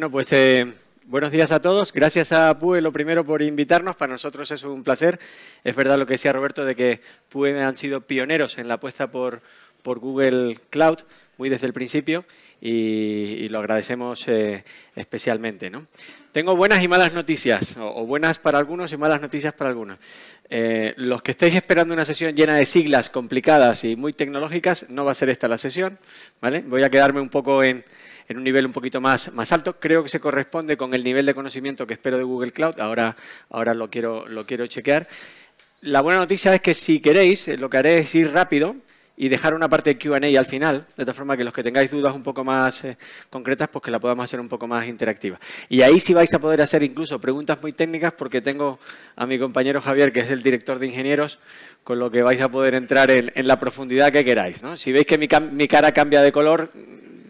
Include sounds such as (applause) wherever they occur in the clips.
Bueno, pues eh, buenos días a todos. Gracias a PUE, lo primero, por invitarnos. Para nosotros es un placer. Es verdad lo que decía Roberto de que PUE han sido pioneros en la apuesta por, por Google Cloud, muy desde el principio, y, lo agradecemos eh, especialmente. ¿no? Tengo buenas y malas noticias, o, buenas para algunos y malas noticias para algunos. Eh, los que estéis esperando una sesión llena de siglas complicadas y muy tecnológicas, no va a ser esta la sesión. ¿vale? Voy a quedarme un poco en en un nivel un poquito más, más alto. Creo que se corresponde con el nivel de conocimiento que espero de Google Cloud. Ahora, ahora lo, quiero, lo quiero chequear. La buena noticia es que si queréis, eh, lo que haré es ir rápido y dejar una parte de Q&A al final, de tal forma que los que tengáis dudas un poco más eh, concretas, pues que la podamos hacer un poco más interactiva. Y ahí sí vais a poder hacer incluso preguntas muy técnicas, porque tengo a mi compañero Javier, que es el director de ingenieros, con lo que vais a poder entrar en, la profundidad que queráis. Si veis que mi cara cambia de color,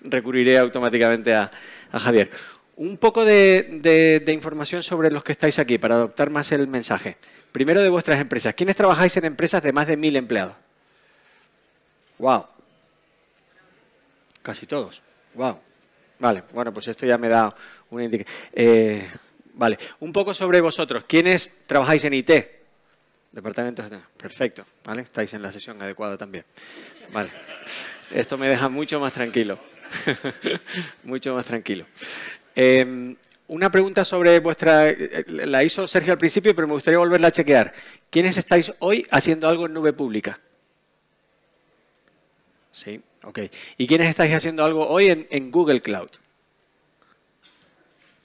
recurriré automáticamente a, Javier. Un poco de, información sobre los que estáis aquí para adoptar más el mensaje. Primero de vuestras empresas. ¿Quiénes trabajáis en empresas de más de mil empleados? ¡Wow! Casi todos. ¡Wow! Vale, bueno, pues esto ya me da una indicación. Eh, vale, un poco sobre vosotros. ¿Quiénes trabajáis en IT? Departamentos. De... Perfecto, ¿vale? Estáis en la sesión adecuada también. Vale, esto me deja mucho más tranquilo. (laughs) Mucho más tranquilo. Eh, una pregunta sobre vuestra... Eh, la hizo Sergio al principio, pero me gustaría volverla a chequear. ¿Quiénes estáis hoy haciendo algo en nube pública? Sí, ok. ¿Y quiénes estáis haciendo algo hoy en Google Cloud?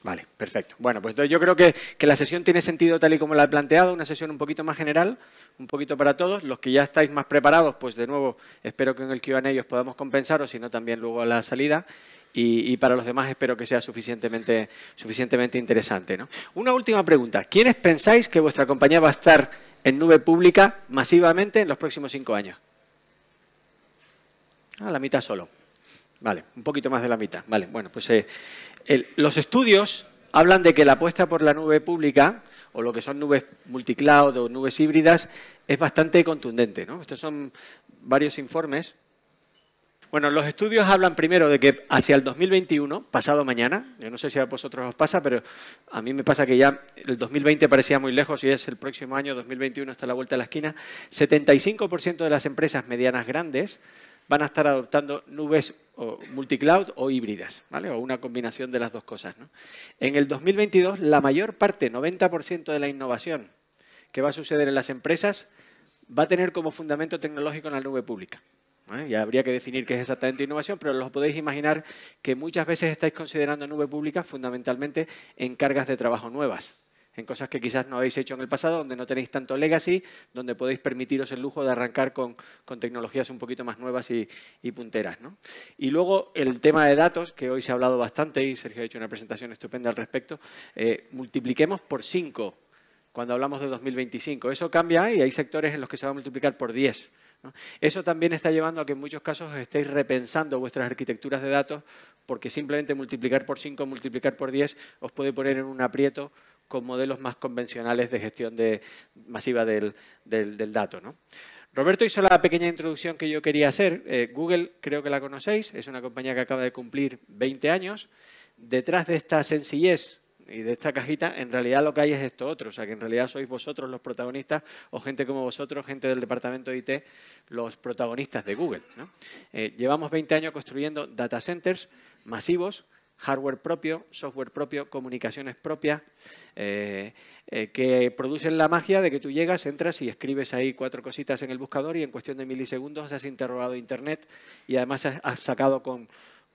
Vale, perfecto. Bueno, pues yo creo que, la sesión tiene sentido tal y como la he planteado, una sesión un poquito más general, un poquito para todos. Los que ya estáis más preparados, pues de nuevo, espero que en el Q&A ellos podamos o si no también luego a la salida. Y, para los demás espero que sea suficientemente, suficientemente interesante. ¿no? Una última pregunta. ¿Quiénes pensáis que vuestra compañía va a estar en nube pública masivamente en los próximos cinco años? A ah, la mitad solo. Vale, un poquito más de la mitad. Vale, bueno, pues eh, los estudios hablan de que la apuesta por la nube pública o lo que son nubes multicloud o nubes híbridas es bastante contundente. ¿no? Estos son varios informes. Bueno, los estudios hablan primero de que hacia el 2021, pasado mañana, yo no sé si a vosotros os pasa, pero a mí me pasa que ya el 2020 parecía muy lejos y es el próximo año, 2021 hasta la vuelta de la esquina, 75% de las empresas medianas grandes van a estar adoptando nubes o multicloud o híbridas, ¿vale? o una combinación de las dos cosas. En el 2022, la mayor parte, 90% de la innovación que va a suceder en las empresas va a tener como fundamento tecnológico en la nube pública. Ya habría que definir qué es exactamente innovación, pero lo podéis imaginar que muchas veces estáis considerando nube pública fundamentalmente en cargas de trabajo nuevas en cosas que quizás no habéis hecho en el pasado, donde no tenéis tanto legacy, donde podéis permitiros el lujo de arrancar con, tecnologías un poquito más nuevas y, punteras. Y luego el tema de datos, que hoy se ha hablado bastante y Sergio ha hecho una presentación estupenda al respecto, eh, multipliquemos por 5 cuando hablamos de 2025. Eso cambia y hay sectores en los que se va a multiplicar por 10. Eso también está llevando a que en muchos casos estéis repensando vuestras arquitecturas de datos porque simplemente multiplicar por 5, multiplicar por 10 os puede poner en un aprieto con modelos más convencionales de gestión de, masiva del, dato. ¿no? Roberto hizo la pequeña introducción que yo quería hacer. Eh, Google creo que la conocéis, es una compañía que acaba de cumplir 20 años. Detrás de esta sencillez y de esta cajita, en realidad lo que hay es esto otro, o sea que en realidad sois vosotros los protagonistas o gente como vosotros, gente del departamento de IT, los protagonistas de Google. Eh, llevamos 20 años construyendo data centers masivos hardware propio, software propio, comunicaciones propias, eh, eh, que producen la magia de que tú llegas, entras y escribes ahí cuatro cositas en el buscador y en cuestión de milisegundos has interrogado Internet y además has, sacado con,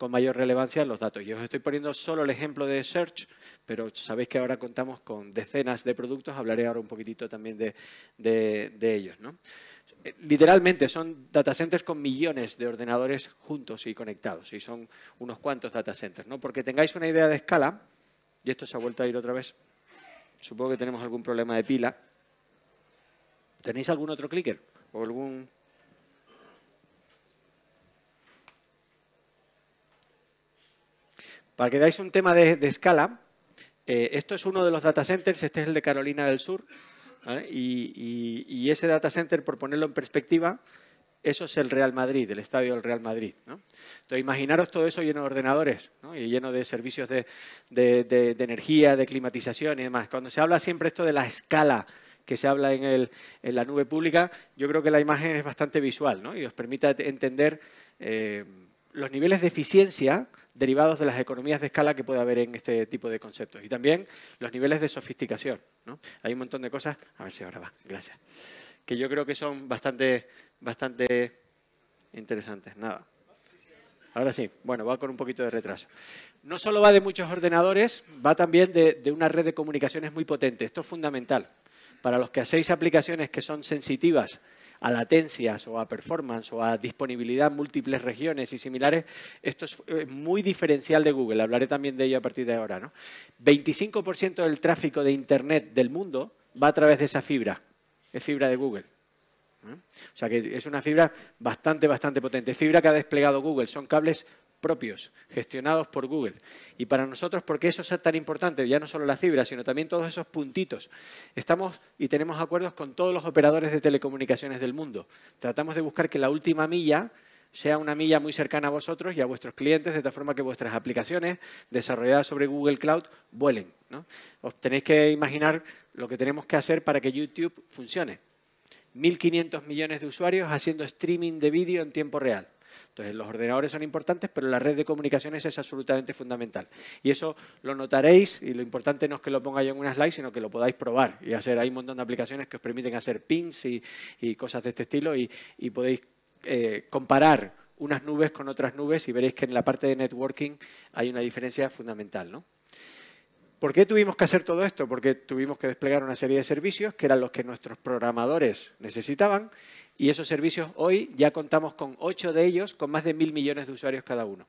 mayor relevancia los datos. Yo os estoy poniendo solo el ejemplo de Search, pero sabéis que ahora contamos con decenas de productos, hablaré ahora un poquitito también de, de ellos. ¿no? Eh, literalmente son data centers con millones de ordenadores juntos y conectados, y son unos cuantos data centers. ¿no? Porque tengáis una idea de escala, y esto se ha vuelto a ir otra vez, supongo que tenemos algún problema de pila. ¿Tenéis algún otro clicker? ¿O algún Para que veáis un tema de, escala, eh, esto es uno de los data centers, este es el de Carolina del Sur, ¿eh? y, ese data center, por ponerlo en perspectiva, eso es el Real Madrid, el estadio del Real Madrid. ¿no? Entonces, imaginaros todo eso lleno de ordenadores y lleno de servicios de, energía, de climatización y demás. Cuando se habla siempre esto de la escala que se habla en, la nube pública, yo creo que la imagen es bastante visual ¿no? y os permite entender eh, los niveles de eficiencia derivados de las economías de escala que puede haber en este tipo de conceptos. Y también los niveles de sofisticación. Hay un montón de cosas, a ver si ahora va, gracias, que yo creo que son bastante, bastante interesantes. Nada. Ahora sí, bueno, va con un poquito de retraso. No solo va de muchos ordenadores, va también de, de una red de comunicaciones muy potente. Esto es fundamental. Para los que hacéis aplicaciones que son sensitivas a latencias o a performance o a disponibilidad en múltiples regiones y similares, esto es muy diferencial de Google. Hablaré también de ello a partir de ahora. ¿no? 25% del tráfico de Internet del mundo va a través de esa fibra. Es fibra de Google. ¿eh? O sea que es una fibra bastante, bastante potente. Fibra que ha desplegado Google. Son cables propios, gestionados por Google. Y para nosotros, ¿por qué eso es tan importante? Ya no solo la fibra, sino también todos esos puntitos. Estamos y tenemos acuerdos con todos los operadores de telecomunicaciones del mundo. Tratamos de buscar que la última milla sea una milla muy cercana a vosotros y a vuestros clientes, de tal forma que vuestras aplicaciones desarrolladas sobre Google Cloud vuelen. Os tenéis que imaginar lo que tenemos que hacer para que YouTube funcione. 1.500 millones de usuarios haciendo streaming de vídeo en tiempo real. Entonces, los ordenadores son importantes, pero la red de comunicaciones es absolutamente fundamental. Y eso lo notaréis, y lo importante no es que lo ponga en una slide, sino que lo podáis probar y hacer. Hay un montón de aplicaciones que os permiten hacer pins y, cosas de este estilo y, podéis eh, comparar unas nubes con otras nubes y veréis que en la parte de networking hay una diferencia fundamental. ¿Por qué tuvimos que hacer todo esto? Porque tuvimos que desplegar una serie de servicios que eran los que nuestros programadores necesitaban y esos servicios hoy ya contamos con ocho de ellos con más de mil millones de usuarios cada uno.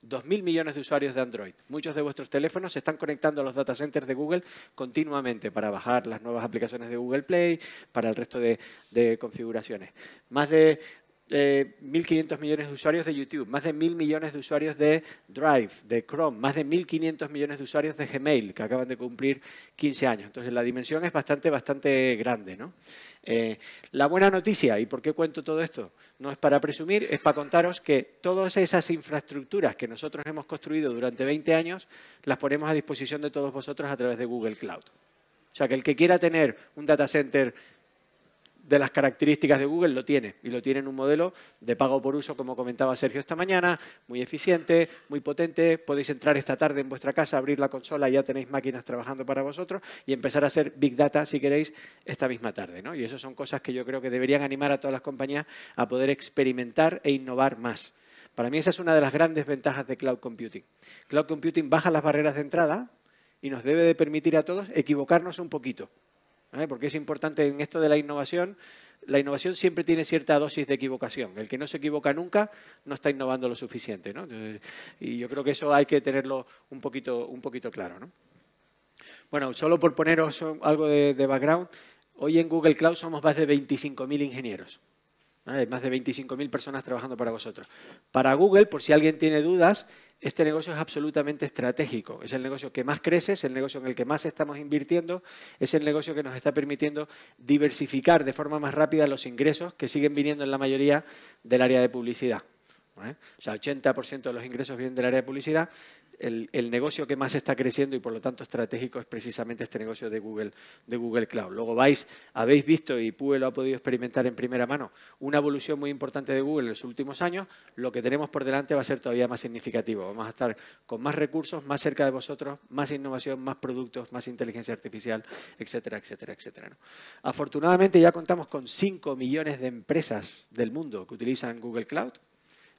Dos mil millones de usuarios de Android. Muchos de vuestros teléfonos se están conectando a los data centers de Google continuamente para bajar las nuevas aplicaciones de Google Play, para el resto de configuraciones. Más de 1.500 millones de usuarios de YouTube, más de 1.000 millones de usuarios de Drive, de Chrome, más de 1.500 millones de usuarios de Gmail, que acaban de cumplir 15 años. Entonces, la dimensión es bastante, bastante grande. Eh, la buena noticia, ¿y por qué cuento todo esto? No es para presumir, es para contaros que todas esas infraestructuras que nosotros hemos construido durante 20 años, las ponemos a disposición de todos vosotros a través de Google Cloud. O sea, que el que quiera tener un data center de las características de Google lo tiene y lo tiene en un modelo de pago por uso, como comentaba Sergio esta mañana, muy eficiente, muy potente. Podéis entrar esta tarde en vuestra casa, abrir la consola, ya tenéis máquinas trabajando para vosotros y empezar a hacer Big Data, si queréis, esta misma tarde. Y eso son cosas que yo creo que deberían animar a todas las compañías a poder experimentar e innovar más. Para mí esa es una de las grandes ventajas de Cloud Computing. Cloud Computing baja las barreras de entrada y nos debe de permitir a todos equivocarnos un poquito. ¿eh? porque es importante en esto de la innovación. La innovación siempre tiene cierta dosis de equivocación. El que no se equivoca nunca no está innovando lo suficiente. ¿no? Y yo creo que eso hay que tenerlo un poquito, un poquito claro. ¿no? Bueno, solo por poneros algo de, background, hoy en Google Cloud somos más de 25.000 ingenieros. Más de 25.000 personas trabajando para vosotros. Para Google, por si alguien tiene dudas, este negocio es absolutamente estratégico. Es el negocio que más crece, es el negocio en el que más estamos invirtiendo, es el negocio que nos está permitiendo diversificar de forma más rápida los ingresos que siguen viniendo en la mayoría del área de publicidad. ¿eh? O sea, 80% de los ingresos vienen del área de publicidad el, negocio que más está creciendo y por lo tanto estratégico es precisamente este negocio de Google, de Google Cloud. Luego vais, habéis visto y Pue lo ha podido experimentar en primera mano, una evolución muy importante de Google en los últimos años. Lo que tenemos por delante va a ser todavía más significativo. Vamos a estar con más recursos, más cerca de vosotros, más innovación, más productos, más inteligencia artificial, etcétera, etcétera, etcétera. Afortunadamente ya contamos con 5 millones de empresas del mundo que utilizan Google Cloud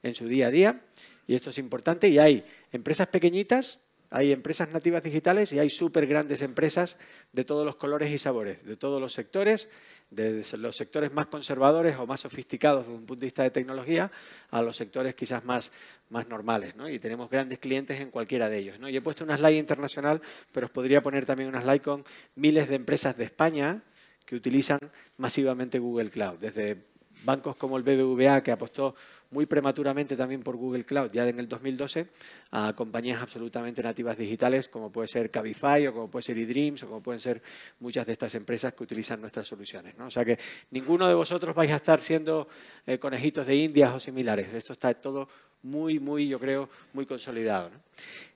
en su día a día y esto es importante y hay empresas pequeñitas, hay empresas nativas digitales y hay súper grandes empresas de todos los colores y sabores, de todos los sectores, desde los sectores más conservadores o más sofisticados desde un punto de vista de tecnología a los sectores quizás más, más normales. Y tenemos grandes clientes en cualquiera de ellos. ¿no? he puesto una slide internacional, pero os podría poner también una slide con miles de empresas de España que utilizan masivamente Google Cloud, desde bancos como el BBVA que apostó muy prematuramente también por Google Cloud, ya en el 2012, a compañías absolutamente nativas digitales como puede ser Cabify o como puede ser eDreams o como pueden ser muchas de estas empresas que utilizan nuestras soluciones. ¿no? O sea que ninguno de vosotros vais a estar siendo eh, conejitos de indias o similares. Esto está todo muy, muy, yo creo, muy consolidado.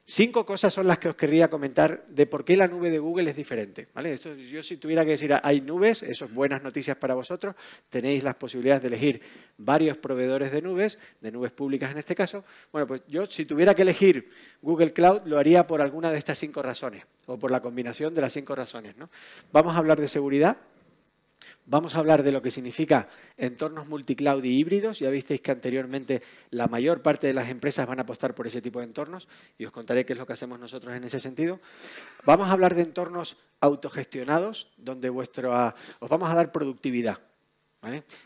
Cinco cosas son las que os querría comentar de por qué la nube de Google es diferente. ¿vale? Esto, yo si tuviera que decir, hay nubes, eso es buenas noticias para vosotros, tenéis las posibilidades de elegir varios proveedores de nubes, de nubes públicas en este caso. Bueno, pues yo si tuviera que elegir Google Cloud, lo haría por alguna de estas cinco razones, o por la combinación de las cinco razones. Vamos a hablar de seguridad, Vamos a hablar de lo que significa entornos multicloud y híbridos. Ya visteis que anteriormente la mayor parte de las empresas van a apostar por ese tipo de entornos y os contaré qué es lo que hacemos nosotros en ese sentido. Vamos a hablar de entornos autogestionados, donde vuestro os vamos a dar productividad.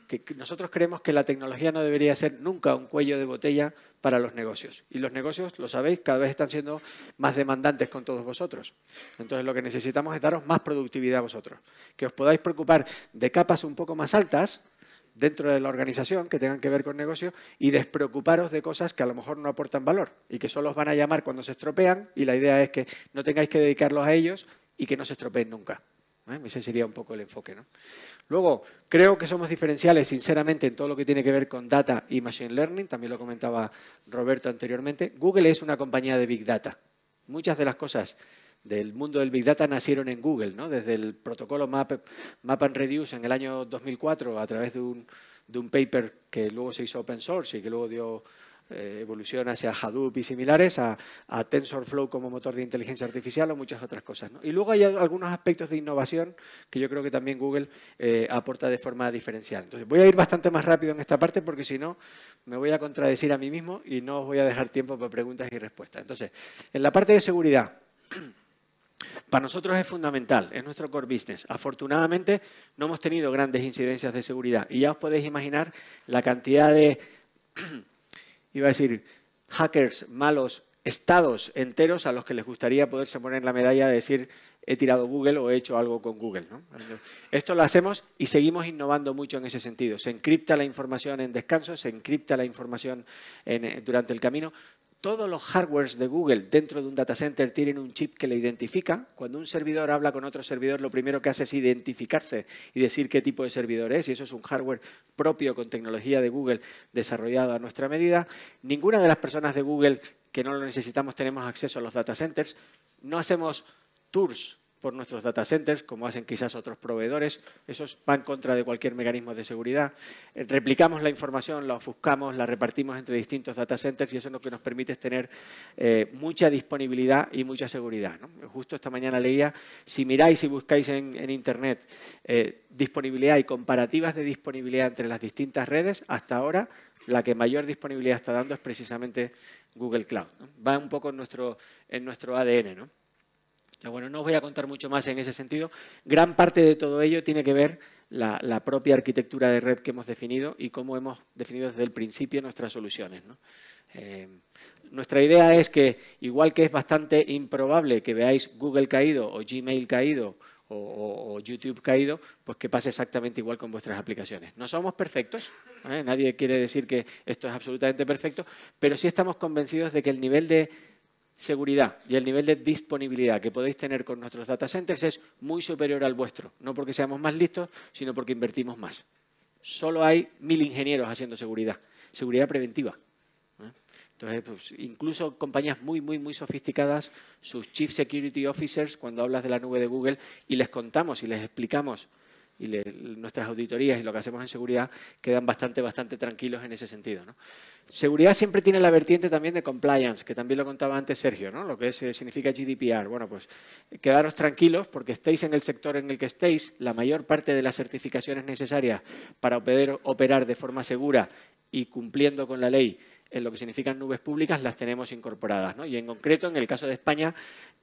Que nosotros creemos que la tecnología no debería ser nunca un cuello de botella para los negocios. Y los negocios, lo sabéis, cada vez están siendo más demandantes con todos vosotros. Entonces lo que necesitamos es daros más productividad a vosotros. Que os podáis preocupar de capas un poco más altas dentro de la organización que tengan que ver con negocios y despreocuparos de cosas que a lo mejor no aportan valor y que solo os van a llamar cuando se estropean y la idea es que no tengáis que dedicarlos a ellos y que no se estropeen nunca. ¿eh? Ese sería un poco el enfoque. ¿no? Luego, creo que somos diferenciales, sinceramente, en todo lo que tiene que ver con data y machine learning. También lo comentaba Roberto anteriormente. Google es una compañía de big data. Muchas de las cosas del mundo del Big Data nacieron en Google, ¿no? desde el protocolo Map, and Reduce en el año 2004 a través de un, de un paper que luego se hizo open source y que luego dio eh, evolución hacia Hadoop y similares, a, TensorFlow como motor de inteligencia artificial o muchas otras cosas. Y luego hay algunos aspectos de innovación que yo creo que también Google eh, aporta de forma diferencial. Entonces voy a ir bastante más rápido en esta parte porque si no me voy a contradecir a mí mismo y no os voy a dejar tiempo para preguntas y respuestas. Entonces, en la parte de seguridad... (clears throat) Para nosotros es fundamental, es nuestro core business. Afortunadamente no hemos tenido grandes incidencias de seguridad y ya os podéis imaginar la cantidad de (clears throat) iba a decir, hackers, malos, estados enteros a los que les gustaría poderse poner la medalla de decir he tirado Google o he hecho algo con Google. Esto lo hacemos y seguimos innovando mucho en ese sentido. Se encripta la información en descanso, se encripta la información eh, durante el camino. Todos los hardwares de Google dentro de un data center tienen un chip que le identifica. Cuando un servidor habla con otro servidor, lo primero que hace es identificarse y decir qué tipo de servidor es. Y eso es un hardware propio con tecnología de Google desarrollado a nuestra medida. Ninguna de las personas de Google que no lo necesitamos tenemos acceso a los data centers. No hacemos tours por nuestros data centers, como hacen quizás otros proveedores. Esos van contra de cualquier mecanismo de seguridad. Eh, replicamos la información, la ofuscamos, la repartimos entre distintos data centers y eso es lo que nos permite tener eh, mucha disponibilidad y mucha seguridad. Justo esta mañana leía, si miráis y buscáis en, Internet eh, disponibilidad y comparativas de disponibilidad entre las distintas redes, hasta ahora la que mayor disponibilidad está dando es precisamente Google Cloud. Va un poco en nuestro, en nuestro ADN. ¿no? bueno, no os voy a contar mucho más en ese sentido. Gran parte de todo ello tiene que ver la, la propia arquitectura de red que hemos definido y cómo hemos definido desde el principio nuestras soluciones. Eh, nuestra idea es que, igual que es bastante improbable que veáis Google caído o Gmail caído o, YouTube caído, pues que pase exactamente igual con vuestras aplicaciones. No somos perfectos, ¿eh? nadie quiere decir que esto es absolutamente perfecto, pero sí estamos convencidos de que el nivel de seguridad y el nivel de disponibilidad que podéis tener con nuestros data centers es muy superior al vuestro, no porque seamos más listos, sino porque invertimos más. Solo hay mil ingenieros haciendo seguridad, seguridad preventiva. ¿eh? Pues, incluso compañías muy, muy, muy sofisticadas, sus Chief Security Officers, cuando hablas de la nube de Google, y les contamos y les explicamos y nuestras auditorías y lo que hacemos en seguridad quedan bastante, bastante tranquilos en ese sentido. Seguridad siempre tiene la vertiente también de compliance, que también lo contaba antes Sergio, ¿no? lo que eh, significa GDPR. Bueno, pues quedaros tranquilos porque estéis en el sector en el que estéis, la mayor parte de las certificaciones necesarias para poder operar de forma segura y cumpliendo con la ley en lo que significan nubes públicas las tenemos incorporadas. ¿no? Y en concreto, en el caso de España,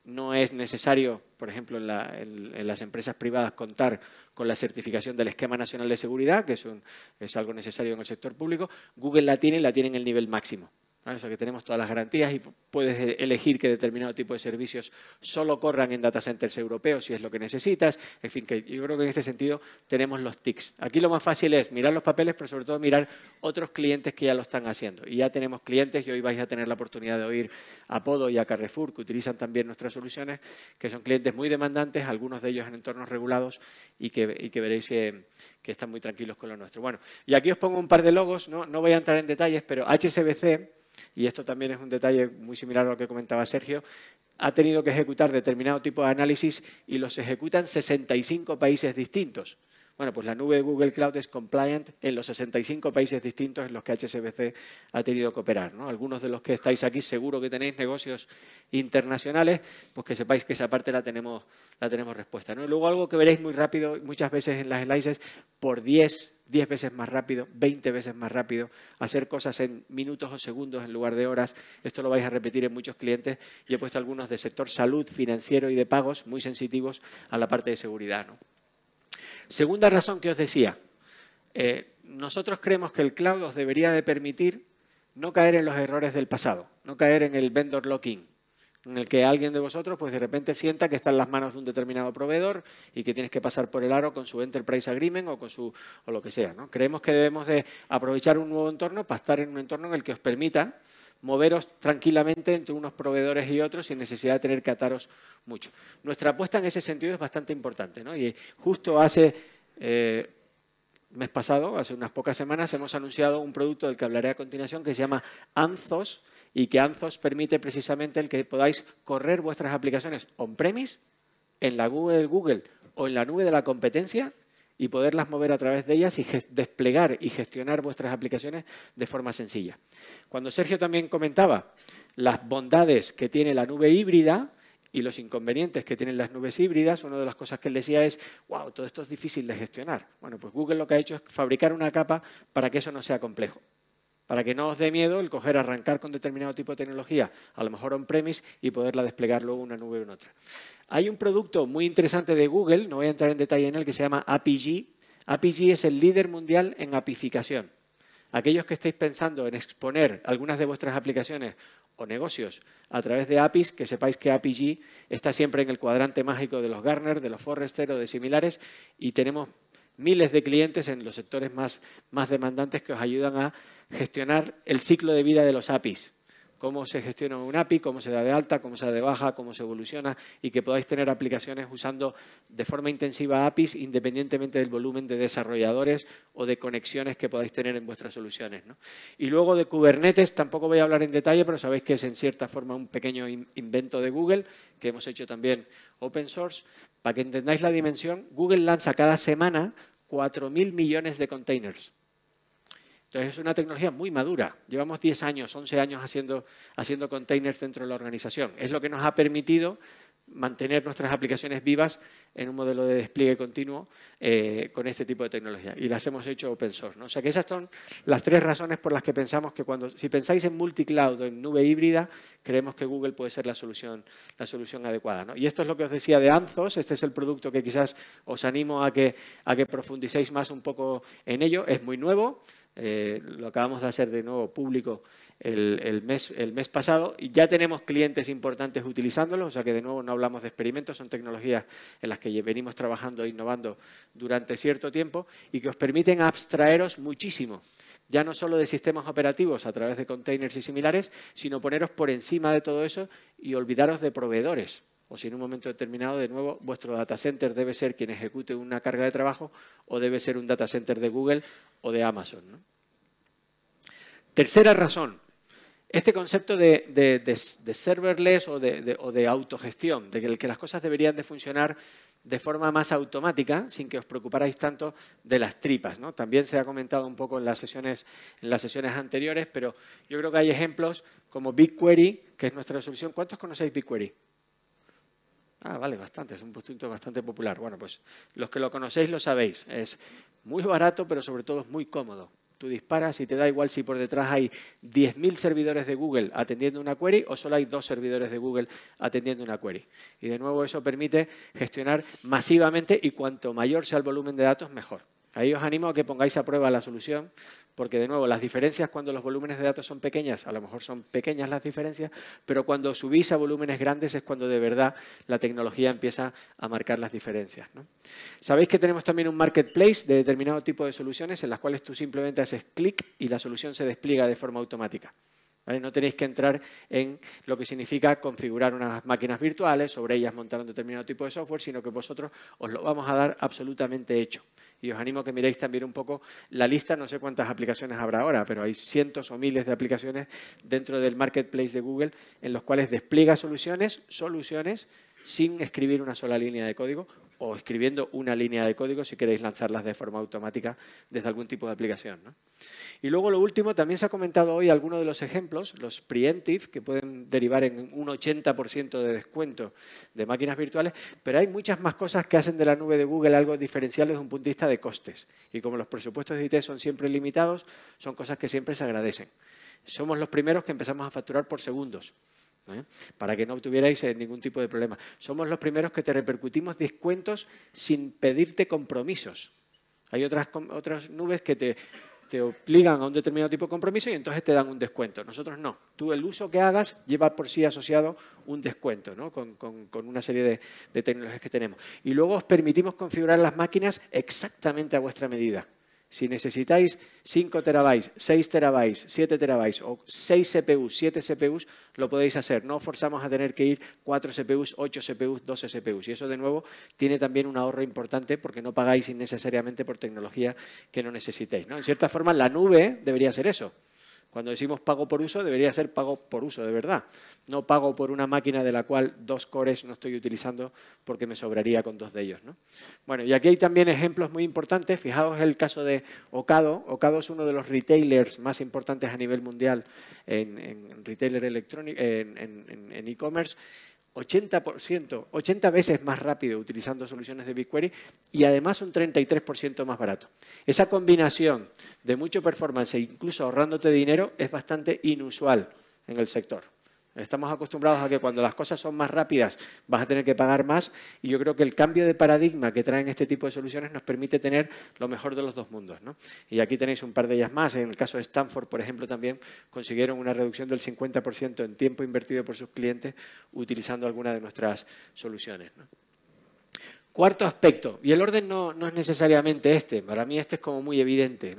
no es necesario, por ejemplo, en, las empresas privadas contar con la certificación del Esquema Nacional de Seguridad, que es, un, es algo necesario en el sector público. Google la tiene y la tiene en el nivel máximo que tenemos todas las garantías y puedes e-, elegir que determinado tipo de servicios solo corran en data centers europeos si es lo que necesitas. En fin, que yo creo que en este sentido tenemos los TICs. Aquí lo más fácil es mirar los papeles, pero sobre todo mirar otros clientes que ya lo están haciendo. Y ya tenemos clientes y hoy vais a tener la oportunidad de oír a Podo y a Carrefour, que utilizan también nuestras soluciones, que son clientes muy demandantes, algunos de ellos en entornos regulados y que, y que veréis que que están muy tranquilos con lo nuestro. Bueno, y aquí os pongo un par de logos, no, no voy a entrar en detalles, pero HSBC, y esto también es un detalle muy similar a lo que comentaba Sergio, ha tenido que ejecutar determinado tipo de análisis y los ejecutan 65 países distintos. Bueno, pues la nube de Google Cloud es compliant en los 65 países distintos en los que HSBC ha tenido que operar. ¿no? Algunos de los que estáis aquí seguro que tenéis negocios internacionales, pues que sepáis que esa parte la tenemos, la tenemos respuesta. ¿no? Y luego algo que veréis muy rápido, muchas veces en las slides, por 10 10 veces más rápido, 20 veces más rápido, hacer cosas en minutos o segundos en lugar de horas. Esto lo vais a repetir en muchos clientes y he puesto algunos de sector salud, financiero y de pagos muy sensitivos a la parte de seguridad. ¿no? Segunda razón que os decía, eh, nosotros creemos que el cloud os debería de permitir no caer en los errores del pasado, no caer en el vendor lock en el que alguien de vosotros pues de repente sienta que está en las manos de un determinado proveedor y que tienes que pasar por el aro con su enterprise agreement o con su o lo que sea. Creemos que debemos de aprovechar un nuevo entorno para estar en un entorno en el que os permita moveros tranquilamente entre unos proveedores y otros sin necesidad de tener que ataros mucho. Nuestra apuesta en ese sentido es bastante importante. ¿no? Y justo hace eh, mes pasado, hace unas pocas semanas, hemos anunciado un producto del que hablaré a continuación que se llama Anzos y que Anzos permite precisamente el que podáis correr vuestras aplicaciones on-premise, en la Google, Google o en la nube de la competencia y poderlas mover a través de ellas y desplegar y gestionar vuestras aplicaciones de forma sencilla. Cuando Sergio también comentaba las bondades que tiene la nube híbrida y los inconvenientes que tienen las nubes híbridas, una de las cosas que él decía es, wow, todo esto es difícil de gestionar. Bueno, pues Google lo que ha hecho es fabricar una capa para que eso no sea complejo para que no os dé miedo el coger, arrancar con determinado tipo de tecnología, a lo mejor on-premise, y poderla desplegar luego una nube o en otra. Hay un producto muy interesante de Google, no voy a entrar en detalle en él, que se llama APG. APG es el líder mundial en apificación. Aquellos que estéis pensando en exponer algunas de vuestras aplicaciones o negocios a través de APIs, que sepáis que APG está siempre en el cuadrante mágico de los Garner, de los Forrester o de similares, y tenemos miles de clientes en los sectores más, demandantes que os ayudan a gestionar el ciclo de vida de los APIs cómo se gestiona un API, cómo se da de alta, cómo se da de baja, cómo se evoluciona y que podáis tener aplicaciones usando de forma intensiva APIs independientemente del volumen de desarrolladores o de conexiones que podáis tener en vuestras soluciones. Y luego de Kubernetes, tampoco voy a hablar en detalle, pero sabéis que es en cierta forma un pequeño invento de Google que hemos hecho también open source. Para que entendáis la dimensión, Google lanza cada semana 4.000 millones de containers. Entonces es una tecnología muy madura. Llevamos 10 años, 11 años haciendo, containers dentro de la organización. Es lo que nos ha permitido mantener nuestras aplicaciones vivas en un modelo de despliegue continuo eh, con este tipo de tecnología. Y las hemos hecho open source. O sea que esas son las tres razones por las que pensamos que cuando, si pensáis en multicloud o en nube híbrida, creemos que Google puede ser la solución, la solución adecuada. Y esto es lo que os decía de Anzos. Este es el producto que quizás os animo a que, a que profundicéis más un poco en ello. Es muy nuevo. Eh, lo acabamos de hacer de nuevo público el, mes, el mes pasado, y ya tenemos clientes importantes utilizándolos, o sea que de nuevo no hablamos de experimentos, son tecnologías en las que venimos trabajando e innovando durante cierto tiempo y que os permiten abstraeros muchísimo ya no solo de sistemas operativos a través de containers y similares, sino poneros por encima de todo eso y olvidaros de proveedores o si en un momento determinado, de nuevo, vuestro data center debe ser quien ejecute una carga de trabajo o debe ser un data center de Google o de Amazon. Tercera razón, este concepto de, serverless o de, autogestión, de que, las cosas deberían de funcionar de forma más automática, sin que os preocuparais tanto de las tripas. También se ha comentado un poco en las, sesiones, en las sesiones anteriores, pero yo creo que hay ejemplos como BigQuery, que es nuestra solución. ¿Cuántos conocéis BigQuery? Ah, vale, bastante, es un punto bastante popular. Bueno, pues los que lo conocéis lo sabéis. Es muy barato, pero sobre todo es muy cómodo. Tú disparas y te da igual si por detrás hay 10.000 servidores de Google atendiendo una query o solo hay dos servidores de Google atendiendo una query. Y de nuevo eso permite gestionar masivamente y cuanto mayor sea el volumen de datos, mejor. Ahí os animo a que pongáis a prueba la solución, porque de nuevo, las diferencias cuando los volúmenes de datos son pequeñas, a lo mejor son pequeñas las diferencias, pero cuando subís a volúmenes grandes es cuando de verdad la tecnología empieza a marcar las diferencias. Sabéis que tenemos también un marketplace de determinado tipo de soluciones en las cuales tú simplemente haces clic y la solución se despliega de forma automática. No tenéis que entrar en lo que significa configurar unas máquinas virtuales, sobre ellas montar un determinado tipo de software, sino que vosotros os lo vamos a dar absolutamente hecho y os animo a que miréis también un poco la lista, no sé cuántas aplicaciones habrá ahora, pero hay cientos o miles de aplicaciones dentro del marketplace de Google en los cuales despliega soluciones, soluciones sin escribir una sola línea de código o escribiendo una línea de código si queréis lanzarlas de forma automática desde algún tipo de aplicación. Y luego lo último, también se ha comentado hoy algunos de los ejemplos, los preemptive, que pueden derivar en un 80% de descuento de máquinas virtuales, pero hay muchas más cosas que hacen de la nube de Google algo diferencial desde un punto de vista de costes. Y como los presupuestos de IT son siempre limitados, son cosas que siempre se agradecen. Somos los primeros que empezamos a facturar por segundos. ¿eh? para que no tuvierais eh, ningún tipo de problema. Somos los primeros que te repercutimos descuentos sin pedirte compromisos. Hay otras, otras nubes que te, obligan a un determinado tipo de compromiso y entonces te dan un descuento. Nosotros no. Tú el uso que hagas lleva por sí asociado un descuento con, una serie de, de tecnologías que tenemos. Y luego os permitimos configurar las máquinas exactamente a vuestra medida. Si necesitáis 5 terabytes, 6 terabytes, 7 terabytes o 6 CPUs, 7 CPUs, lo podéis hacer. No forzamos a tener que ir 4 CPUs, 8 CPUs, 12 CPUs. Y eso, de nuevo, tiene también un ahorro importante porque no pagáis innecesariamente por tecnología que no necesitéis. ¿no? En cierta forma, la nube debería ser eso. Cuando decimos pago por uso, debería ser pago por uso de verdad. No pago por una máquina de la cual dos cores no estoy utilizando porque me sobraría con dos de ellos. Bueno, y aquí hay también ejemplos muy importantes. Fijaos el caso de Ocado. Ocado es uno de los retailers más importantes a nivel mundial en, retailer electrónico, en e-commerce. 80%, 80 veces más rápido utilizando soluciones de BigQuery y además un 33% más barato. Esa combinación de mucho performance e incluso ahorrándote dinero es bastante inusual en el sector. Estamos acostumbrados a que cuando las cosas son más rápidas vas a tener que pagar más y yo creo que el cambio de paradigma que traen este tipo de soluciones nos permite tener lo mejor de los dos mundos. Y aquí tenéis un par de ellas más. En el caso de Stanford, por ejemplo, también consiguieron una reducción del 50% en tiempo invertido por sus clientes utilizando alguna de nuestras soluciones. Cuarto aspecto, y el orden no, es necesariamente este, para mí este es como muy evidente.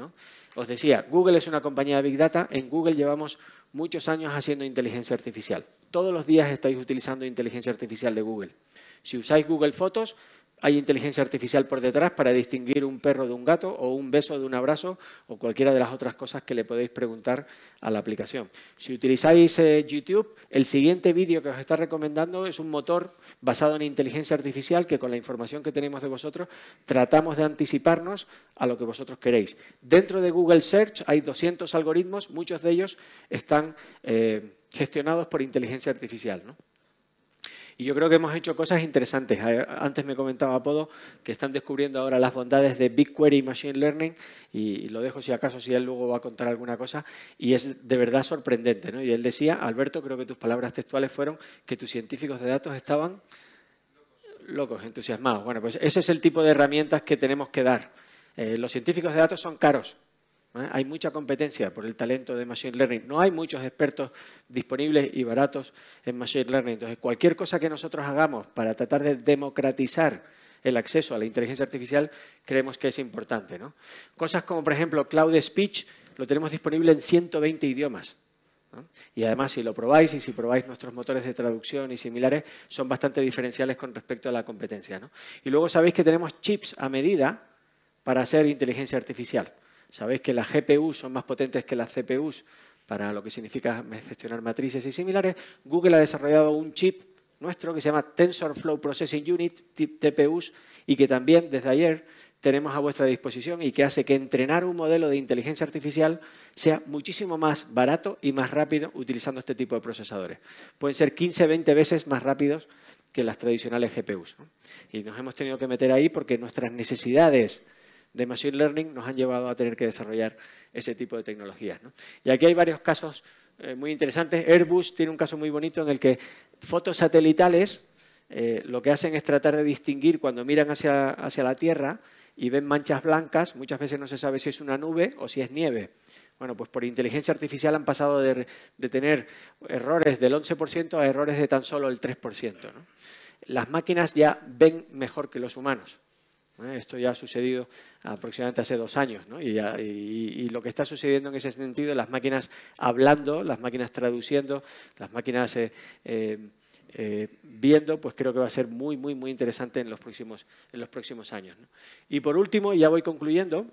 Os decía, Google es una compañía de Big Data, en Google llevamos muchos años haciendo inteligencia artificial. Todos los días estáis utilizando inteligencia artificial de Google. Si usáis Google Fotos, hay inteligencia artificial por detrás para distinguir un perro de un gato o un beso de un abrazo o cualquiera de las otras cosas que le podéis preguntar a la aplicación. Si utilizáis eh, YouTube, el siguiente vídeo que os está recomendando es un motor basado en inteligencia artificial que con la información que tenemos de vosotros tratamos de anticiparnos a lo que vosotros queréis. Dentro de Google Search hay 200 algoritmos, muchos de ellos están eh, gestionados por inteligencia artificial. ¿no? Y yo creo que hemos hecho cosas interesantes. Antes me comentaba Podo que están descubriendo ahora las bondades de BigQuery y Machine Learning y lo dejo si acaso si él luego va a contar alguna cosa y es de verdad sorprendente. Y él decía, Alberto, creo que tus palabras textuales fueron que tus científicos de datos estaban locos, entusiasmados. Bueno, pues ese es el tipo de herramientas que tenemos que dar. Eh, los científicos de datos son caros, ¿eh? Hay mucha competencia por el talento de Machine Learning. No hay muchos expertos disponibles y baratos en Machine Learning. Entonces, cualquier cosa que nosotros hagamos para tratar de democratizar el acceso a la inteligencia artificial, creemos que es importante. Cosas como, por ejemplo, Cloud Speech lo tenemos disponible en 120 idiomas. Y además, si lo probáis y si probáis nuestros motores de traducción y similares, son bastante diferenciales con respecto a la competencia. Y luego sabéis que tenemos chips a medida para hacer inteligencia artificial. Sabéis que las GPUs son más potentes que las CPUs para lo que significa gestionar matrices y similares. Google ha desarrollado un chip nuestro que se llama TensorFlow Processing Unit, TPUs, y que también desde ayer tenemos a vuestra disposición y que hace que entrenar un modelo de inteligencia artificial sea muchísimo más barato y más rápido utilizando este tipo de procesadores. Pueden ser 15, 20 veces más rápidos que las tradicionales GPUs. Y nos hemos tenido que meter ahí porque nuestras necesidades de Machine Learning nos han llevado a tener que desarrollar ese tipo de tecnologías. Y aquí hay varios casos eh, muy interesantes. Airbus tiene un caso muy bonito en el que fotos satelitales eh, lo que hacen es tratar de distinguir cuando miran hacia, hacia la Tierra y ven manchas blancas, muchas veces no se sabe si es una nube o si es nieve. Bueno, pues por inteligencia artificial han pasado de, tener errores del 11% a errores de tan solo el 3%. Las máquinas ya ven mejor que los humanos. ¿eh? Esto ya ha sucedido aproximadamente hace dos años ¿no? y, lo que está sucediendo en ese sentido, las máquinas hablando, las máquinas traduciendo, las máquinas eh, eh, viendo, pues creo que va a ser muy, muy, muy interesante en los próximos, años. Y por último, ya voy concluyendo,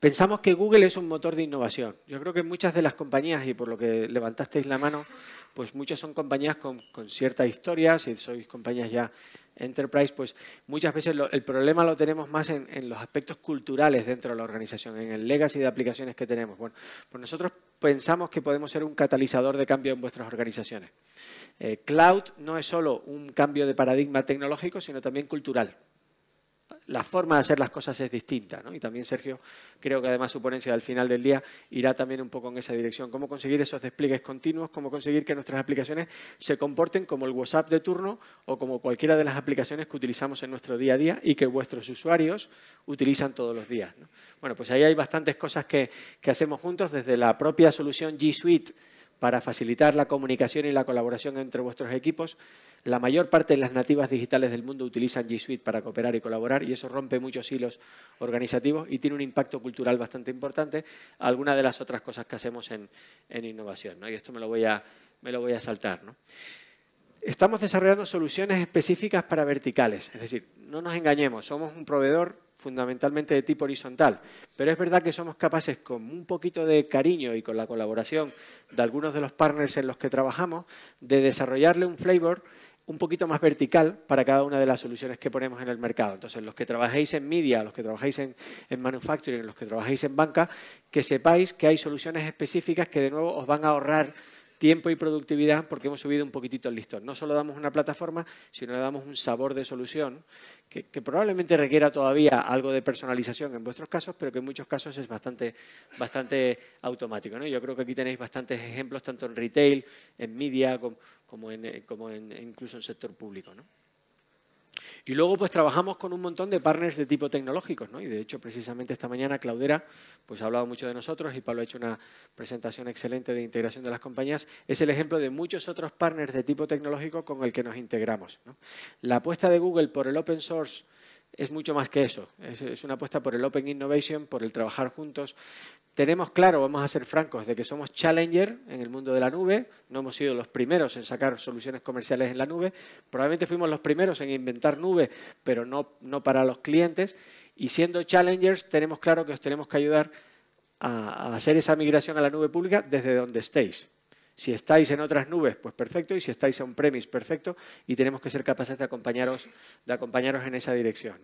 Pensamos que Google es un motor de innovación. Yo creo que muchas de las compañías, y por lo que levantasteis la mano, pues muchas son compañías con, cierta historia, si sois compañías ya enterprise, pues muchas veces el problema lo tenemos más en, los aspectos culturales dentro de la organización, en el legacy de aplicaciones que tenemos. Bueno, pues nosotros pensamos que podemos ser un catalizador de cambio en vuestras organizaciones. Eh, cloud no es solo un cambio de paradigma tecnológico, sino también cultural la forma de hacer las cosas es distinta. Y también, Sergio, creo que además su ponencia al final del día irá también un poco en esa dirección. Cómo conseguir esos despliegues continuos, cómo conseguir que nuestras aplicaciones se comporten como el WhatsApp de turno o como cualquiera de las aplicaciones que utilizamos en nuestro día a día y que vuestros usuarios utilizan todos los días. Bueno, pues ahí hay bastantes cosas que hacemos juntos, desde la propia solución G Suite, para facilitar la comunicación y la colaboración entre vuestros equipos. La mayor parte de las nativas digitales del mundo utilizan G Suite para cooperar y colaborar y eso rompe muchos hilos organizativos y tiene un impacto cultural bastante importante Algunas alguna de las otras cosas que hacemos en, innovación. ¿no? Y esto me lo voy a, me lo voy a saltar. ¿no? Estamos desarrollando soluciones específicas para verticales. Es decir, no nos engañemos, somos un proveedor fundamentalmente de tipo horizontal. Pero es verdad que somos capaces, con un poquito de cariño y con la colaboración de algunos de los partners en los que trabajamos, de desarrollarle un flavor un poquito más vertical para cada una de las soluciones que ponemos en el mercado. Entonces, los que trabajéis en media, los que trabajáis en, manufacturing, los que trabajáis en banca, que sepáis que hay soluciones específicas que de nuevo os van a ahorrar tiempo y productividad porque hemos subido un poquitito el listón. No solo damos una plataforma, sino le damos un sabor de solución que, probablemente requiera todavía algo de personalización en vuestros casos, pero que en muchos casos es bastante, bastante automático. Yo creo que aquí tenéis bastantes ejemplos, tanto en retail, en media, como, en, eh, como en, incluso en sector público. ¿no? Y luego pues trabajamos con un montón de partners de tipo tecnológicos, ¿no? Y de hecho precisamente esta mañana Claudera pues ha hablado mucho de nosotros y Pablo ha hecho una presentación excelente de integración de las compañías. Es el ejemplo de muchos otros partners de tipo tecnológico con el que nos integramos. La apuesta de Google por el open source es mucho más que eso. Es, una apuesta por el Open Innovation, por el trabajar juntos. Tenemos claro, vamos a ser francos, de que somos challenger en el mundo de la nube. No hemos sido los primeros en sacar soluciones comerciales en la nube. Probablemente fuimos los primeros en inventar nube, pero no, no para los clientes. Y siendo challengers, tenemos claro que os tenemos que ayudar a hacer esa migración a la nube pública desde donde estéis. Si estáis en otras nubes, pues perfecto, y si estáis en premis, perfecto, y tenemos que ser capaces de acompañaros, de en esa dirección.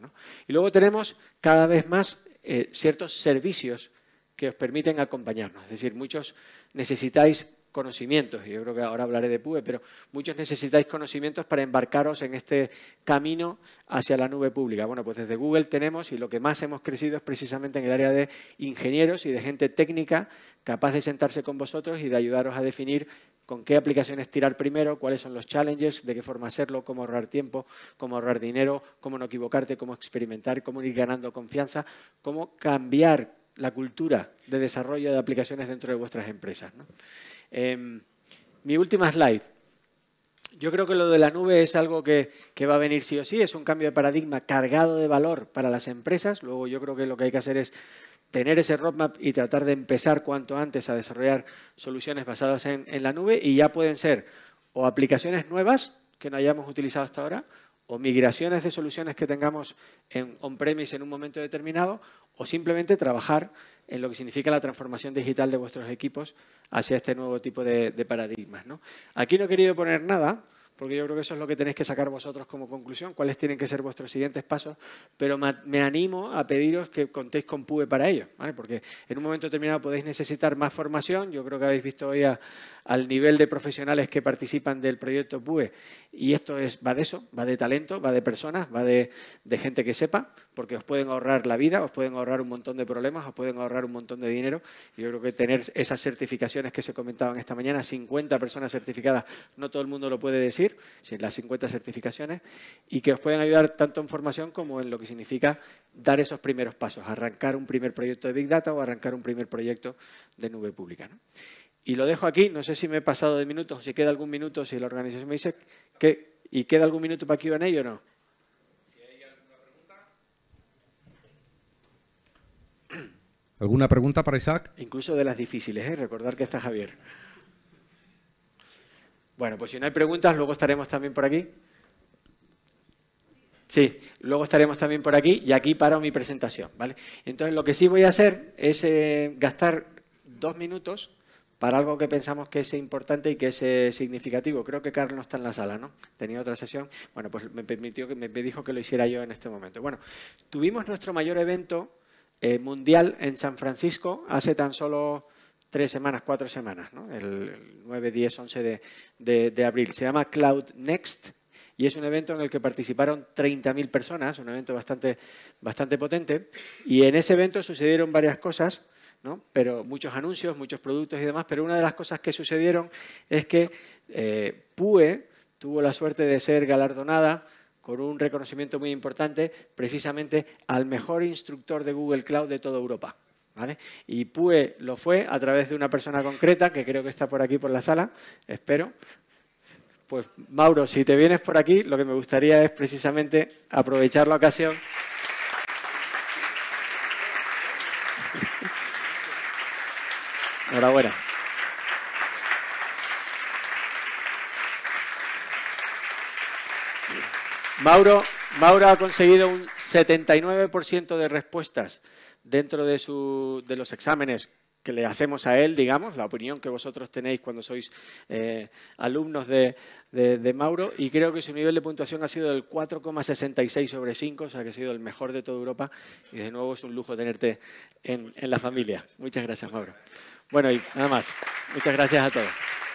Y luego tenemos cada vez más eh, ciertos servicios que os permiten acompañarnos. Es decir, muchos necesitáis conocimientos, y yo creo que ahora hablaré de PUBE, pero muchos necesitáis conocimientos para embarcaros en este camino hacia la nube pública. Bueno, pues desde Google tenemos, y lo que más hemos crecido es precisamente en el área de ingenieros y de gente técnica capaz de sentarse con vosotros y de ayudaros a definir con qué aplicaciones tirar primero, cuáles son los challenges, de qué forma hacerlo, cómo ahorrar tiempo, cómo ahorrar dinero, cómo no equivocarte, cómo experimentar, cómo ir ganando confianza, cómo cambiar la cultura de desarrollo de aplicaciones dentro de vuestras empresas. ¿no? Em, mi última slide. Yo creo que lo de la nube es algo que, va a venir sí o sí, es un cambio de paradigma cargado de valor para las empresas. Luego yo creo que lo que hay que hacer es tener ese roadmap y tratar de empezar cuanto antes a desarrollar soluciones basadas en, en la nube y ya pueden ser o aplicaciones nuevas que no hayamos utilizado hasta ahora o migraciones de soluciones que tengamos en on-premise en un momento determinado o simplemente trabajar en lo que significa la transformación digital de vuestros equipos hacia este nuevo tipo de, paradigmas. Aquí no he querido poner nada, porque yo creo que eso es lo que tenéis que sacar vosotros como conclusión, cuáles tienen que ser vuestros siguientes pasos, pero me animo a pediros que contéis con PUE para ello, porque en un momento determinado podéis necesitar más formación, yo creo que habéis visto hoy al nivel de profesionales que participan del proyecto PUE, y esto es, va de eso, va de talento, va de personas, va de, de gente que sepa, porque os pueden ahorrar la vida, os pueden ahorrar un montón de problemas, os pueden ahorrar un montón de dinero, y yo creo que tener esas certificaciones que se comentaban esta mañana, 50 personas certificadas, no todo el mundo lo puede decir, las 50 certificaciones, y que os pueden ayudar tanto en formación como en lo que significa dar esos primeros pasos, arrancar un primer proyecto de Big Data o arrancar un primer proyecto de nube pública. Y lo dejo aquí, no sé si me he pasado de minutos si queda algún minuto, si la organización me dice que y queda algún minuto para que iban ello o no. alguna pregunta. ¿Alguna pregunta para Isaac? Incluso de las difíciles, ¿eh? recordar que está Javier. Bueno, pues si no hay preguntas, luego estaremos también por aquí. Sí, luego estaremos también por aquí y aquí paro mi presentación, ¿vale? Entonces, lo que sí voy a hacer es eh, gastar dos minutos para algo que pensamos que es importante y que es eh, significativo. Creo que Carlos está en la sala, ¿no? Tenía otra sesión. Bueno, pues me permitió que me dijo que lo hiciera yo en este momento. Bueno, tuvimos nuestro mayor evento eh, mundial en San Francisco hace tan solo tres semanas, cuatro semanas, ¿no? el 9, 10, 11 de, abril. Se llama Cloud Next y es un evento en el que participaron 30.000 personas, un evento bastante, bastante potente. Y en ese evento sucedieron varias cosas, ¿no? pero muchos anuncios, muchos productos y demás, pero una de las cosas que sucedieron es que eh, PUE tuvo la suerte de ser galardonada con un reconocimiento muy importante precisamente al mejor instructor de Google Cloud de toda Europa. Y PUE lo fue a través de una persona concreta, que creo que está por aquí por la sala, espero. Pues Mauro, si te vienes por aquí, lo que me gustaría es precisamente aprovechar la ocasión. Enhorabuena. Mauro, Mauro ha conseguido un 79% de respuestas dentro de, los exámenes que le hacemos a él, digamos, la opinión que vosotros tenéis cuando sois eh, alumnos de, Mauro, y creo que su nivel de puntuación ha sido del 4,66 sobre 5, o sea que ha sido el mejor de toda Europa, y de nuevo es un lujo tenerte en la familia. Muchas gracias, Mauro. Bueno, y nada más. Muchas gracias a todos.